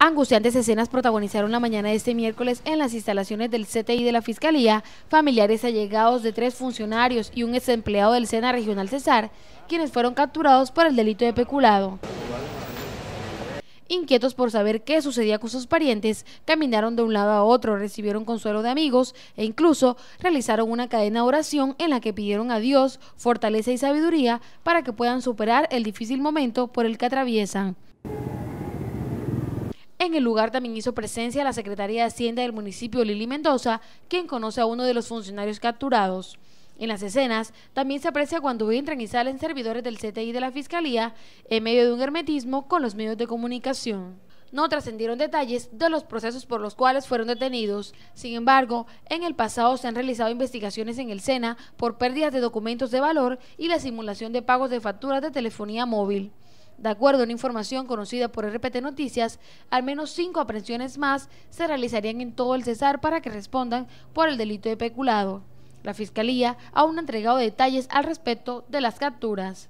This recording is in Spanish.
Angustiantes escenas protagonizaron la mañana de este miércoles en las instalaciones del CTI de la Fiscalía familiares allegados de tres funcionarios y un ex empleado del SENA Regional Cesar, quienes fueron capturados por el delito de peculado. Inquietos por saber qué sucedía con sus parientes, caminaron de un lado a otro, recibieron consuelo de amigos e incluso realizaron una cadena de oración en la que pidieron a Dios fortaleza y sabiduría para que puedan superar el difícil momento por el que atraviesan. En el lugar también hizo presencia la Secretaría de Hacienda del municipio Lili Mendoza, quien conoce a uno de los funcionarios capturados. En las escenas también se aprecia cuando entran y salen servidores del CTI de la Fiscalía en medio de un hermetismo con los medios de comunicación no trascendieron detalles de los procesos por los cuales fueron detenidos. Sin embargo, en el pasado se han realizado investigaciones en el SENA por pérdidas de documentos de valor y la simulación de pagos de facturas de telefonía móvil. De acuerdo a una información conocida por RPT Noticias, al menos cinco aprehensiones más se realizarían en todo el Cesar para que respondan por el delito de peculado. La Fiscalía aún ha entregado detalles al respecto de las capturas.